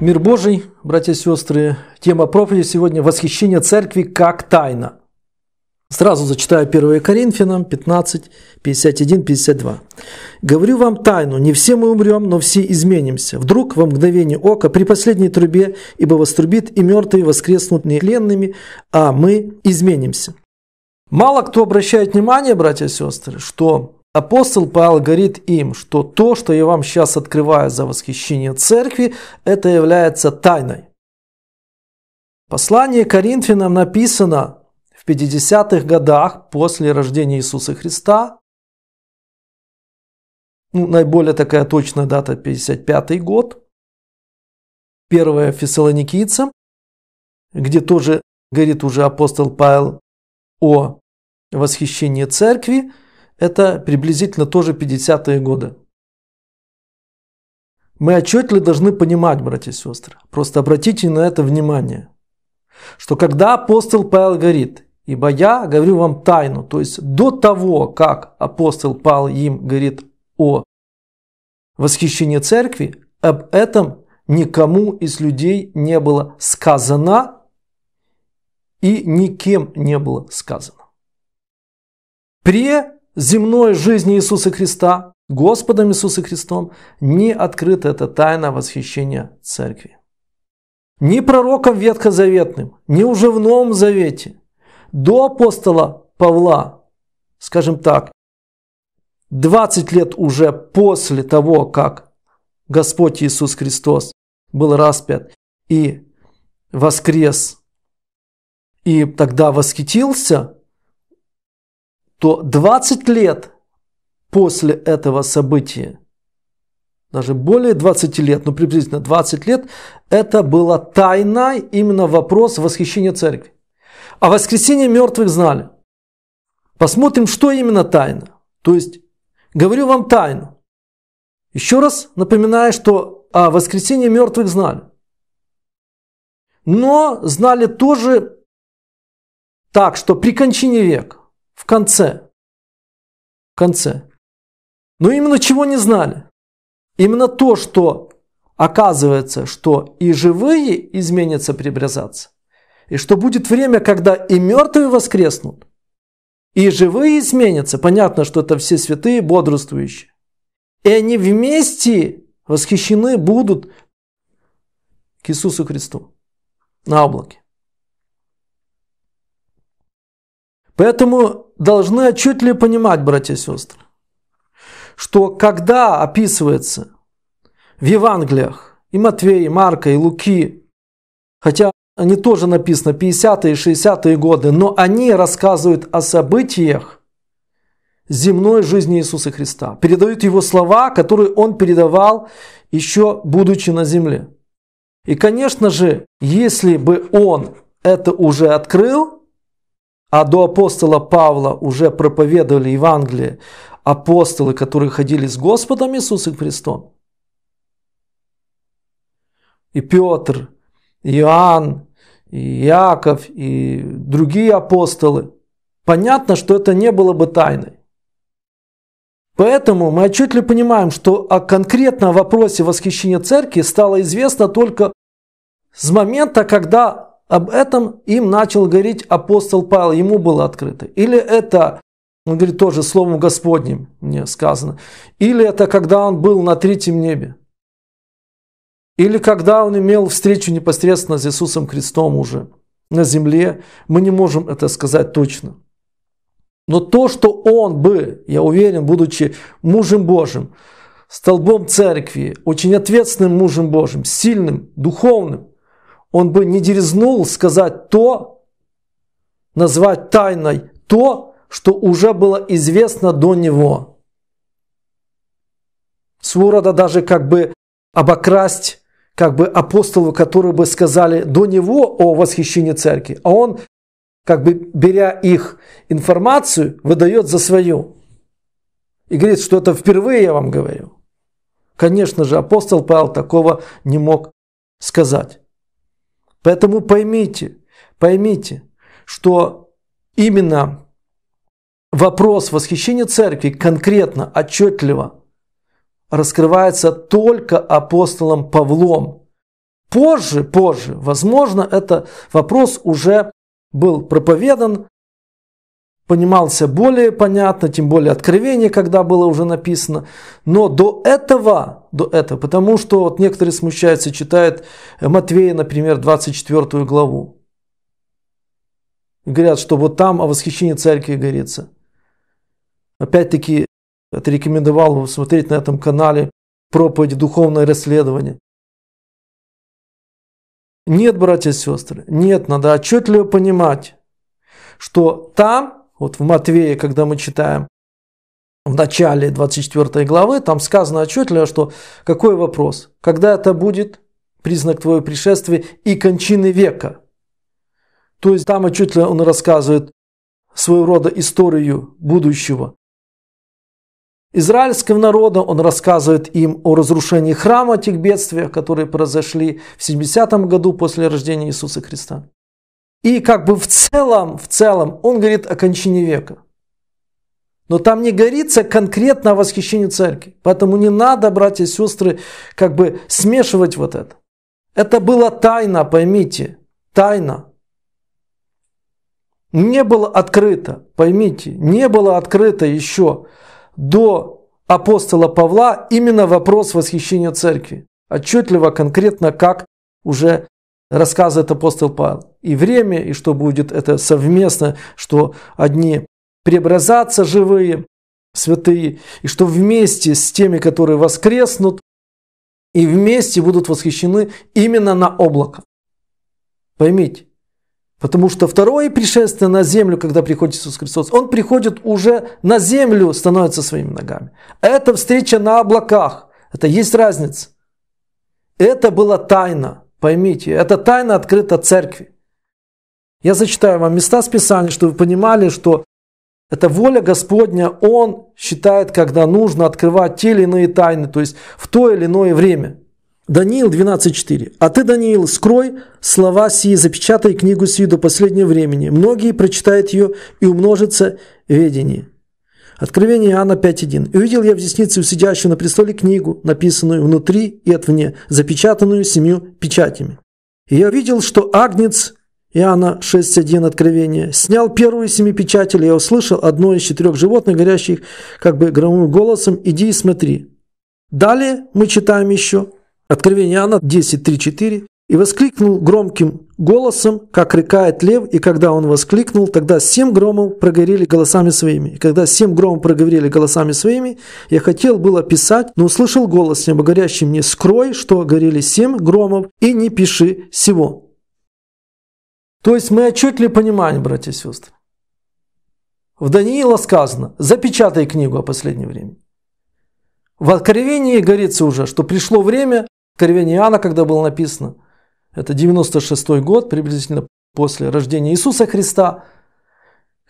Мир Божий, братья и сестры. Тема проповеди сегодня – восхищение церкви как тайна. Сразу зачитаю 1 Коринфянам 15, 51, 52. «Говорю вам тайну, не все мы умрем, но все изменимся. Вдруг во мгновение ока при последней трубе, ибо вострубит, и мертвые воскреснут нетленными, а мы изменимся». Мало кто обращает внимание, братья и сестры, что Апостол Павел говорит им, что то, что я вам сейчас открываю за восхищение церкви, это является тайной. Послание Коринфянам написано в 50-х годах после рождения Иисуса Христа. Ну, наиболее такая точная дата 55 год. Первое фессалоникийцам, где тоже говорит уже апостол Павел о восхищении церкви – это приблизительно тоже 50-е годы. Мы отчетливо должны понимать, братья и сестры, просто обратите на это внимание, что когда апостол Павел говорит, ибо я говорю вам тайну, то есть до того, как апостол Павел им говорит о восхищении церкви, об этом никому из людей не было сказано и никем не было сказано. Пре земной жизни Иисуса Христа, Господом Иисуса Христом, не открыта эта тайна восхищения церкви. Ни пророком ветхозаветным, ни уже в Новом Завете, до апостола Павла, скажем так, 20 лет уже после того, как Господь Иисус Христос был распят и воскрес, и тогда восхитился то 20 лет после этого события, даже более 20 лет, ну приблизительно 20 лет, это была тайна именно вопрос восхищения церкви. А воскресение мертвых знали. Посмотрим, что именно тайна. То есть, говорю вам тайну. Еще раз напоминаю, что о а, воскресении мертвых знали. Но знали тоже так, что при кончине века в конце. В конце. Но именно чего не знали? Именно то, что оказывается, что и живые изменятся, преобразятся, и что будет время, когда и мертвые воскреснут, и живые изменятся. Понятно, что это все святые, бодрствующие. И они вместе восхищены будут к Иисусу Христу на облаке. Поэтому должны отчетливо понимать, братья и сестры, что когда описывается в Евангелиях и Матвея, и Марка, и Луки, хотя они тоже написаны 50-е и 60-е годы, но они рассказывают о событиях земной жизни Иисуса Христа, передают его слова, которые он передавал еще будучи на земле. И, конечно же, если бы он это уже открыл, а до апостола Павла уже проповедовали Евангелие апостолы, которые ходили с Господом Иисусом Христом. И Петр, и Иоанн, и Иаков, и другие апостолы. Понятно, что это не было бы тайной. Поэтому мы отчетливо понимаем, что о конкретном вопросе восхищения церкви стало известно только с момента, когда об этом им начал говорить апостол Павел, ему было открыто. Или это, он говорит, тоже словом Господним мне сказано. Или это когда он был на третьем небе. Или когда он имел встречу непосредственно с Иисусом Христом уже на земле. Мы не можем это сказать точно. Но то, что он бы, я уверен, будучи мужем Божьим, столбом церкви, очень ответственным мужем Божьим, сильным, духовным, он бы не дерзнул сказать то, назвать тайной то, что уже было известно до него. Сворода даже как бы обокрасть как бы апостолу, которые бы сказали до него о восхищении церкви, а он, как бы беря их информацию, выдает за свою. И говорит, что это впервые я вам говорю. Конечно же, апостол Павел такого не мог сказать. Поэтому поймите, поймите, что именно вопрос восхищения церкви конкретно, отчетливо раскрывается только апостолом Павлом. Позже, позже, возможно, этот вопрос уже был проповедан понимался более понятно, тем более откровение, когда было уже написано. Но до этого, до этого, потому что вот некоторые смущаются, читают э, Матвея, например, 24 главу. Говорят, что вот там о восхищении церкви говорится. Опять-таки, отрекомендовал вам смотреть на этом канале проповедь «Духовное расследование». Нет, братья и сестры, нет, надо отчетливо понимать, что там вот в Матвее, когда мы читаем в начале 24 главы, там сказано отчетливо, что какой вопрос? Когда это будет признак твоего пришествия и кончины века? То есть там отчетливо он рассказывает своего рода историю будущего. Израильского народа он рассказывает им о разрушении храма, о тех бедствиях, которые произошли в 70 году после рождения Иисуса Христа. И как бы в целом, в целом, он говорит о кончине века. Но там не говорится конкретно о восхищении церкви. Поэтому не надо, братья и сестры, как бы смешивать вот это. Это была тайна, поймите, тайна. Не было открыто, поймите, не было открыто еще до апостола Павла именно вопрос восхищения церкви. Отчетливо, конкретно, как уже рассказывает апостол Павел. И время, и что будет это совместно, что одни преобразятся живые, святые, и что вместе с теми, которые воскреснут, и вместе будут восхищены именно на облако. Поймите, Потому что второе пришествие на землю, когда приходит Иисус Христос, Он приходит уже на землю, становится своими ногами. Это встреча на облаках. Это есть разница. Это была тайна. Поймите, эта тайна открыта церкви. Я зачитаю вам места специально, чтобы вы понимали, что это воля Господня, Он считает, когда нужно открывать те или иные тайны, то есть в то или иное время. Даниил 12.4. «А ты, Даниил, скрой слова сии, запечатай книгу сию до последнего времени. Многие прочитают ее, и умножится ведение». Откровение Иоанна 5.1. «И увидел я в деснице сидящую на престоле книгу, написанную внутри и отвне, запечатанную семью печатями. И я видел, что Агнец Иоанна 6.1 Откровение. «Снял первую из семи печатей, И я услышал одно из четырех животных, горящих как бы громовым голосом, иди и смотри». Далее мы читаем еще Откровение Иоанна 10.3.4. «И воскликнул громким голосом, как рекает лев, и когда он воскликнул, тогда семь громов проговорили голосами своими. И когда семь громов проговорили голосами своими, я хотел было писать, но услышал голос неба, говорящий мне, скрой, что горели семь громов, и не пиши всего. То есть мы отчетливо понимаем, братья и сестры. В Даниила сказано, запечатай книгу о последнем времени. В Откровении говорится уже, что пришло время, Откровение Иоанна, когда было написано – это 96 год, приблизительно после рождения Иисуса Христа,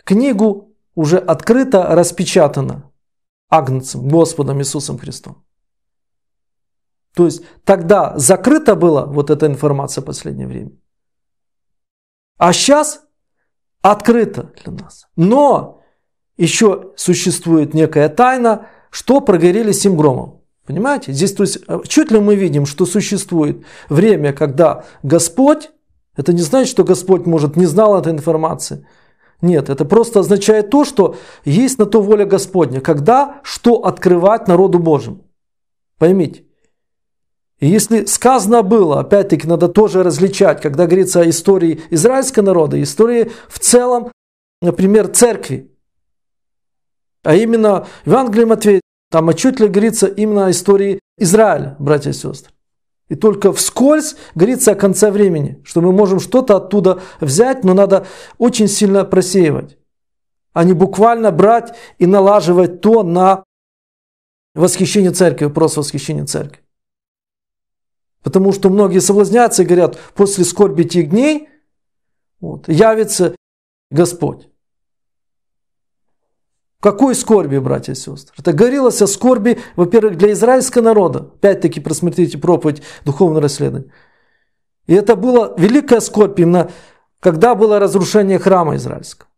книгу уже открыто распечатано Агнцем, Господом Иисусом Христом. То есть тогда закрыта была вот эта информация в последнее время. А сейчас открыта для нас. Но еще существует некая тайна, что прогорели семь Понимаете? Здесь то есть, отчетливо э, мы видим, что существует время, когда Господь, это не значит, что Господь, может, не знал этой информации. Нет, это просто означает то, что есть на то воля Господня, когда что открывать народу Божьему. Поймите. И если сказано было, опять-таки надо тоже различать, когда говорится о истории израильского народа, истории в целом, например, церкви. А именно Евангелие Матвея там отчетливо говорится именно о истории Израиля, братья и сестры. И только вскользь говорится о конце времени, что мы можем что-то оттуда взять, но надо очень сильно просеивать, а не буквально брать и налаживать то на восхищение церкви, вопрос восхищения церкви. Потому что многие соблазняются и говорят, после скорби тех дней вот, явится Господь. Какой скорби, братья и сестры? Это говорилось о скорби, во-первых, для израильского народа. Опять-таки просмотрите проповедь духовного расследования. И это была великая скорбь именно, когда было разрушение храма израильского.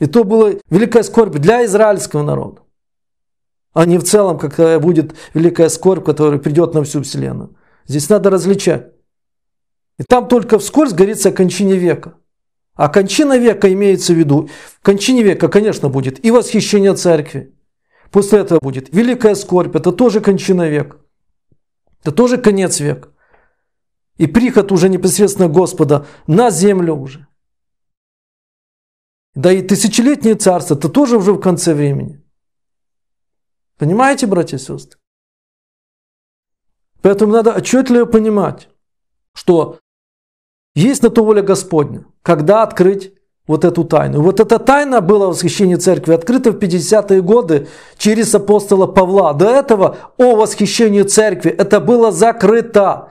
И то была великая скорбь для израильского народа. А не в целом, какая будет великая скорбь, которая придет на всю вселенную. Здесь надо различать. И там только вскользь говорится о кончине века – а кончина века имеется в виду. В кончине века, конечно, будет и восхищение церкви. После этого будет великая скорбь. Это тоже кончина века. Это тоже конец века. И приход уже непосредственно Господа на землю уже. Да и тысячелетнее царство, это тоже уже в конце времени. Понимаете, братья и сестры? Поэтому надо отчетливо понимать, что есть на то воля Господня. Когда открыть вот эту тайну? вот эта тайна была в восхищении церкви открыта в 50-е годы через апостола Павла. До этого о восхищении церкви это было закрыто.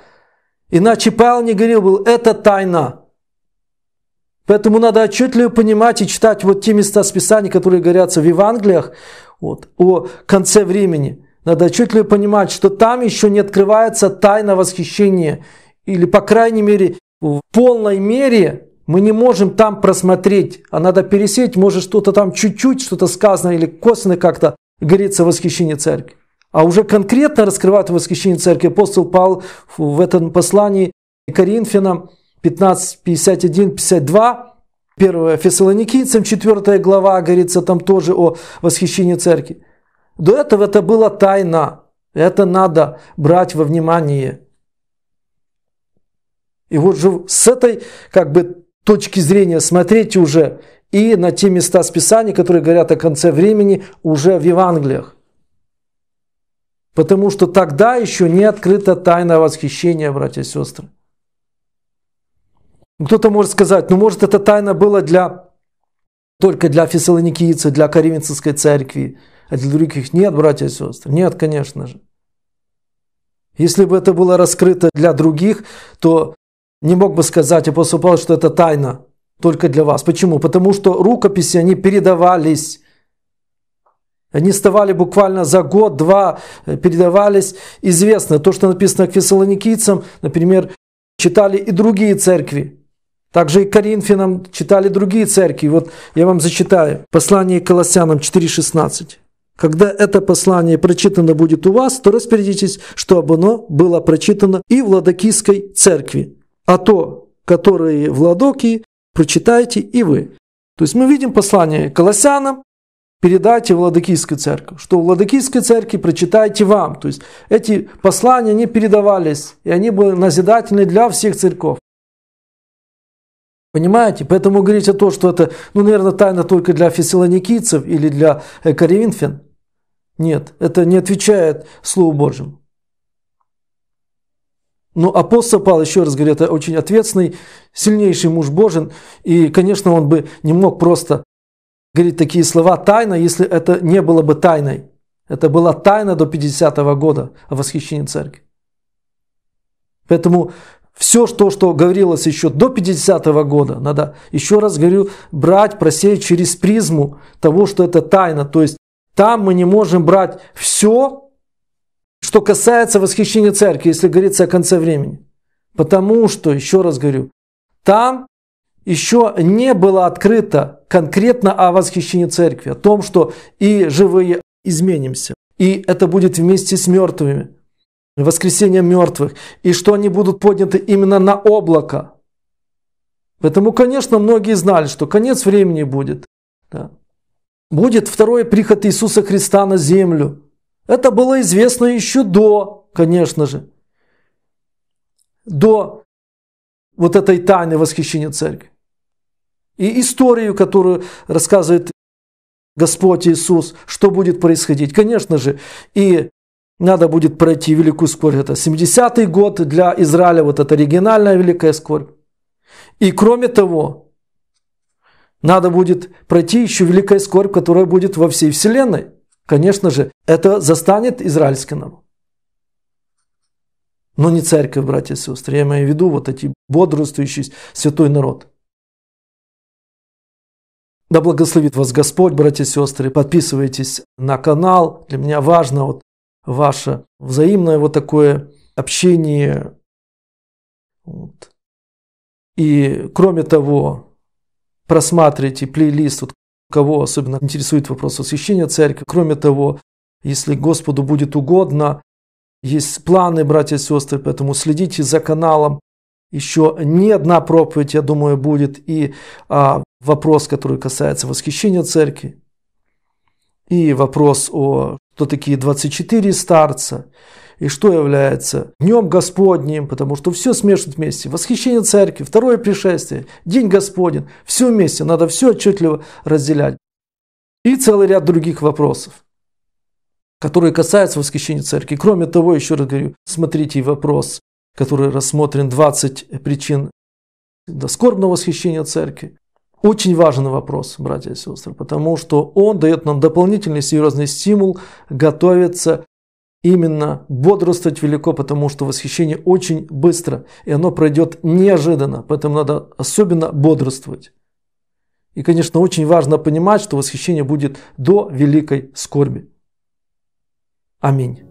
Иначе Павел не говорил был, это тайна. Поэтому надо отчетливо понимать и читать вот те места с Писаний, которые говорятся в Евангелиях вот, о конце времени. Надо отчетливо понимать, что там еще не открывается тайна восхищения. Или, по крайней мере, в полной мере мы не можем там просмотреть, а надо пересеять, может что-то там чуть-чуть, что-то сказано или косвенно как-то говорится в восхищении церкви. А уже конкретно раскрывает восхищение церкви апостол Павел в этом послании Коринфянам 15, 51, 52, 1 Фессалоникийцам 4 глава, говорится там тоже о восхищении церкви. До этого это была тайна. Это надо брать во внимание. И вот же с этой как бы точки зрения смотреть уже и на те места с Писания, которые говорят о конце времени уже в Евангелиях. Потому что тогда еще не открыта тайна восхищения, братья и сестры. Ну, кто-то может сказать, ну может эта тайна была для, только для фессалоникийцев, для Коринфской церкви, а для других нет, братья и сестры. Нет, конечно же. Если бы это было раскрыто для других, то не мог бы сказать апостол Павел, что это тайна только для вас. Почему? Потому что рукописи, они передавались. Они вставали буквально за год-два, э, передавались. Известно, то, что написано к фессалоникийцам, например, читали и другие церкви. Также и Коринфянам читали другие церкви. Вот я вам зачитаю. Послание к Колоссянам 4.16. Когда это послание прочитано будет у вас, то распорядитесь, чтобы оно было прочитано и в Ладокийской церкви а то, которые в Ладокии, прочитайте и вы. То есть мы видим послание Колоссянам, передайте в Ладокийскую церковь, что в Ладокийской церкви прочитайте вам. То есть эти послания, они передавались, и они были назидательны для всех церков. Понимаете? Поэтому говорить о том, что это, ну, наверное, тайна только для фессалоникийцев или для э, коринфян, нет, это не отвечает Слову Божьему. Но ну, апостол Павел, еще раз говорю, это очень ответственный, сильнейший муж Божий. И, конечно, он бы не мог просто говорить такие слова тайно, если это не было бы тайной. Это была тайна до 50-го года о восхищении церкви. Поэтому все то, что говорилось еще до 50-го года, надо, еще раз говорю, брать, просеять через призму того, что это тайна. То есть там мы не можем брать все, что касается восхищения церкви, если говорится о конце времени. Потому что, еще раз говорю, там еще не было открыто конкретно о восхищении церкви, о том, что и живые изменимся, и это будет вместе с мертвыми, воскресение мертвых, и что они будут подняты именно на облако. Поэтому, конечно, многие знали, что конец времени будет. Да. Будет второй приход Иисуса Христа на землю – это было известно еще до, конечно же, до вот этой тайны восхищения церкви. И историю, которую рассказывает Господь Иисус, что будет происходить. Конечно же, и надо будет пройти великую скорбь. Это 70-й год для Израиля, вот это оригинальная великая скорбь. И кроме того, надо будет пройти еще великая скорбь, которая будет во всей вселенной. Конечно же, это застанет израильский народ. Но не церковь, братья и сестры. Я имею в виду вот эти бодрствующий святой народ. Да благословит вас Господь, братья и сестры. Подписывайтесь на канал. Для меня важно вот ваше взаимное вот такое общение. Вот. И кроме того, просматривайте плейлист. Вот кого особенно интересует вопрос освящения церкви. Кроме того, если Господу будет угодно, есть планы, братья и сестры, поэтому следите за каналом. Еще не одна проповедь, я думаю, будет и а, вопрос, который касается восхищения церкви, и вопрос о кто такие 24 старца, и что является днем Господним, потому что все смешивают вместе. Восхищение церкви, второе пришествие, день Господень, все вместе, надо все отчетливо разделять. И целый ряд других вопросов которые касаются восхищения церкви. Кроме того, еще раз говорю, смотрите вопрос, который рассмотрен 20 причин до скорбного восхищения церкви. Очень важный вопрос, братья и сестры, потому что он дает нам дополнительный серьезный стимул готовиться именно бодрствовать велико, потому что восхищение очень быстро, и оно пройдет неожиданно, поэтому надо особенно бодрствовать. И, конечно, очень важно понимать, что восхищение будет до великой скорби. Аминь.